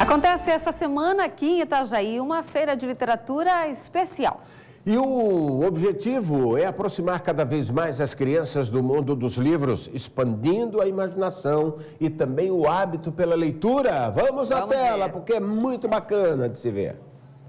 Acontece esta semana aqui em Itajaí uma feira de literatura especial. E o objetivo é aproximar cada vez mais as crianças do mundo dos livros, expandindo a imaginação e também o hábito pela leitura. Vamos, Vamos na tela, ver. porque é muito bacana de se ver.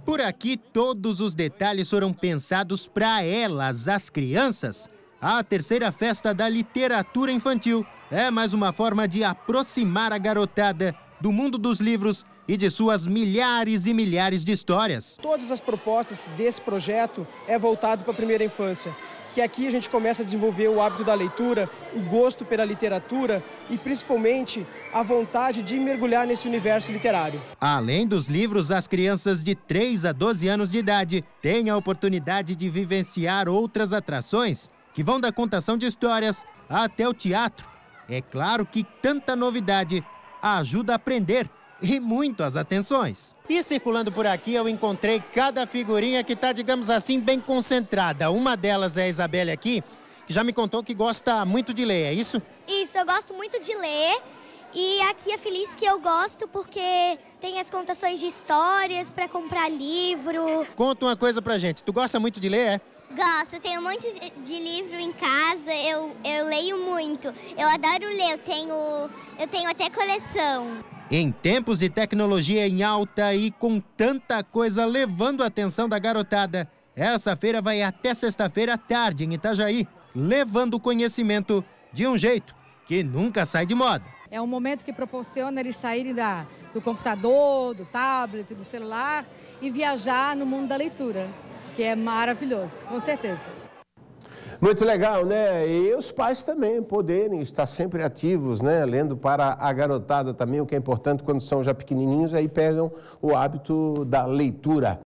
Por aqui, todos os detalhes foram pensados para elas, as crianças. A terceira festa da literatura infantil é mais uma forma de aproximar a garotada do mundo dos livros e de suas milhares e milhares de histórias. Todas as propostas desse projeto é voltado para a primeira infância, que aqui a gente começa a desenvolver o hábito da leitura, o gosto pela literatura e principalmente a vontade de mergulhar nesse universo literário. Além dos livros, as crianças de 3 a 12 anos de idade têm a oportunidade de vivenciar outras atrações que vão da contação de histórias até o teatro. É claro que tanta novidade ajuda a aprender e muito as atenções. E circulando por aqui, eu encontrei cada figurinha que está, digamos assim, bem concentrada. Uma delas é a Isabelle aqui, que já me contou que gosta muito de ler, é isso? Isso, eu gosto muito de ler. E aqui é feliz que eu gosto porque tem as contações de histórias para comprar livro. Conta uma coisa pra gente, tu gosta muito de ler, é? Gosto, tenho um monte de livro em casa, eu, eu leio muito. Eu adoro ler, eu tenho, eu tenho até coleção. Em tempos de tecnologia em alta e com tanta coisa levando a atenção da garotada, essa feira vai até sexta-feira à tarde em Itajaí, levando conhecimento de um jeito que nunca sai de moda. É um momento que proporciona eles saírem da, do computador, do tablet, do celular e viajar no mundo da leitura, que é maravilhoso, com certeza. Muito legal, né? E os pais também poderem estar sempre ativos, né? Lendo para a garotada também, o que é importante quando são já pequenininhos, aí pegam o hábito da leitura.